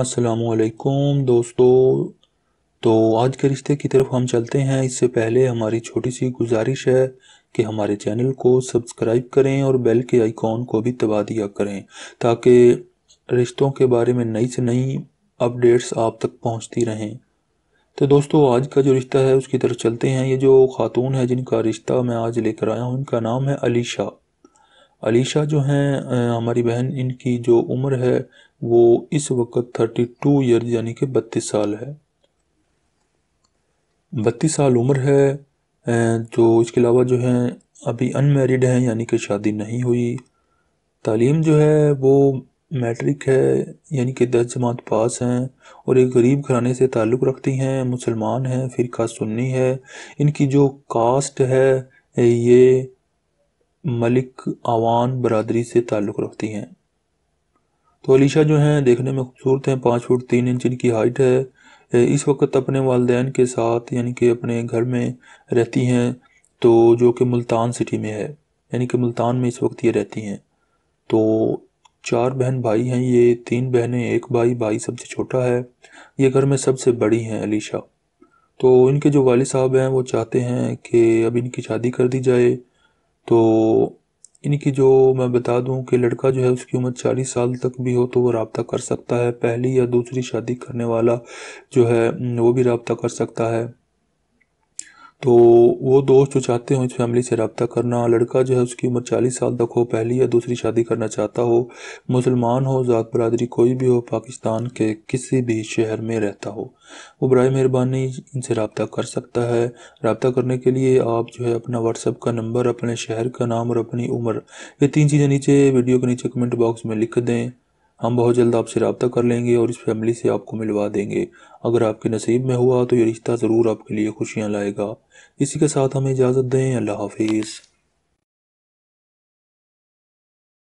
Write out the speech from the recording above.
असलकुम दोस्तों तो आज के रिश्ते की तरफ हम चलते हैं इससे पहले हमारी छोटी सी गुजारिश है कि हमारे चैनल को सब्सक्राइब करें और बेल के आइकॉन को भी दबा दिया करें ताकि रिश्तों के बारे में नई से नई अपडेट्स आप तक पहुंचती रहें तो दोस्तों आज का जो रिश्ता है उसकी तरफ चलते हैं ये जो खातून है जिनका रिश्ता मैं आज लेकर आया हूँ इनका नाम है अलीशा अलीशा जो हैं हमारी बहन इनकी जो उम्र है वो इस वक्त थर्टी टू ईयर यानी कि बत्तीस साल है बत्तीस साल उम्र है जो तो इसके अलावा जो है अभी अनमेरिड हैं यानी कि शादी नहीं हुई तालीम जो है वो मैट्रिक है यानी कि दस जमात पास हैं और एक गरीब घराने से ताल्लुक़ रखती हैं मुसलमान हैं का सुन्नी है इनकी जो कास्ट है ये मलिक आवान बरदरी से ताल्लुक़ रखती हैं तो अलीशा जो हैं देखने में खूबसूरत हैं पाँच फुट तीन इंच इनकी हाइट है इस वक्त अपने वालदेन के साथ यानी कि अपने घर में रहती हैं तो जो कि मुल्तान सिटी में है यानी कि मुल्तान में इस वक्त ये रहती हैं तो चार बहन भाई हैं ये तीन बहनें एक भाई भाई सबसे छोटा है ये घर में सबसे बड़ी हैं अलीशा तो इनके जो वाल साहब हैं वो चाहते हैं कि अब इनकी शादी कर दी जाए तो इनकी जो मैं बता दूं कि लड़का जो है उसकी उम्र चालीस साल तक भी हो तो वो रबता कर सकता है पहली या दूसरी शादी करने वाला जो है वो भी रबता कर सकता है तो वो दोस्त जो चाहते हों इस फैमिली से रबता करना लड़का जो है उसकी उम्र चालीस साल तक हो पहली या दूसरी शादी करना चाहता हो मुसलमान हो ज़ात बरदरी कोई भी हो पाकिस्तान के किसी भी शहर में रहता हो वो बर मेहरबानी इनसे रबता कर सकता है रबता करने के लिए आप जो है अपना व्हाट्सअप का नंबर अपने शहर का नाम और अपनी उम्र ये तीन चीज़ें नीचे वीडियो के नीचे कमेंट बॉक्स में लिख दें हम बहुत जल्द आपसे रबता कर लेंगे और इस फैमिली से आपको मिलवा देंगे अगर आपके नसीब में हुआ तो ये रिश्ता ज़रूर आपके लिए खुशियाँ लाएगा इसी के साथ हमें इजाज़त दें अल्लाह हाफिज़